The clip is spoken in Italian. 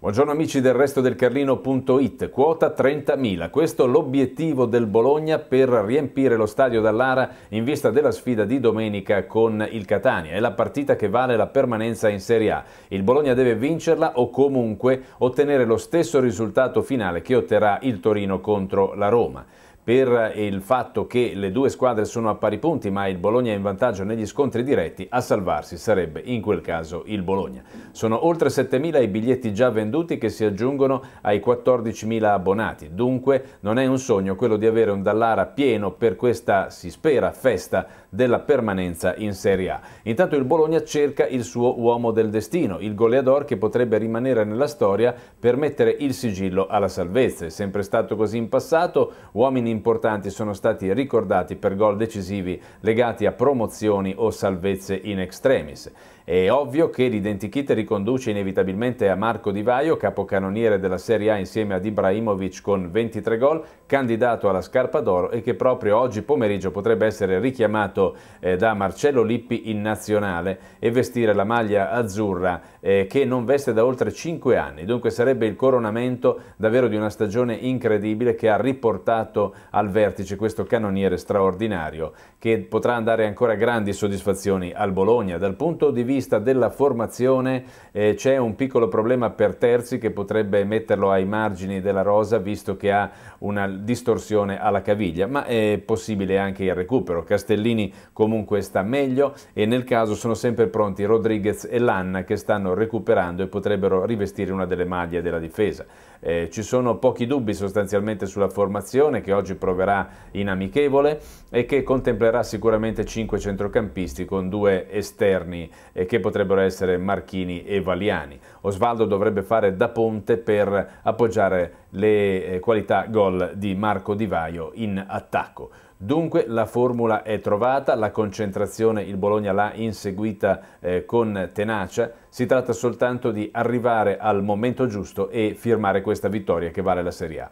Buongiorno amici del resto del Carlino.it, quota 30.000, questo l'obiettivo del Bologna per riempire lo stadio dall'Ara in vista della sfida di domenica con il Catania, è la partita che vale la permanenza in Serie A, il Bologna deve vincerla o comunque ottenere lo stesso risultato finale che otterrà il Torino contro la Roma per il fatto che le due squadre sono a pari punti ma il Bologna è in vantaggio negli scontri diretti, a salvarsi sarebbe in quel caso il Bologna. Sono oltre 7.000 i biglietti già venduti che si aggiungono ai 14.000 abbonati, dunque non è un sogno quello di avere un Dallara pieno per questa, si spera, festa della permanenza in Serie A. Intanto il Bologna cerca il suo uomo del destino, il goleador che potrebbe rimanere nella storia per mettere il sigillo alla salvezza. È sempre stato così in passato, uomini in importanti sono stati ricordati per gol decisivi legati a promozioni o salvezze in extremis. È ovvio che l'identikit riconduce inevitabilmente a Marco Di Vaio, capocannoniere della Serie A insieme ad Ibrahimovic con 23 gol, candidato alla Scarpa d'Oro e che proprio oggi pomeriggio potrebbe essere richiamato eh, da Marcello Lippi in nazionale e vestire la maglia azzurra eh, che non veste da oltre 5 anni. Dunque sarebbe il coronamento davvero di una stagione incredibile che ha riportato al vertice questo cannoniere straordinario che potrà andare ancora grandi soddisfazioni al Bologna. Dal punto di vista della formazione eh, c'è un piccolo problema per Terzi che potrebbe metterlo ai margini della rosa visto che ha una distorsione alla caviglia, ma è possibile anche il recupero. Castellini comunque sta meglio e nel caso sono sempre pronti Rodriguez e Lanna che stanno recuperando e potrebbero rivestire una delle maglie della difesa. Eh, ci sono pochi dubbi sostanzialmente sulla formazione che oggi proverà in amichevole e che contemplerà sicuramente cinque centrocampisti con due esterni eh, che potrebbero essere Marchini e Valiani. Osvaldo dovrebbe fare da ponte per appoggiare le eh, qualità gol di Marco Di Vaio in attacco. Dunque la formula è trovata, la concentrazione il Bologna l'ha inseguita eh, con tenacia, si tratta soltanto di arrivare al momento giusto e firmare questa vittoria che vale la Serie A.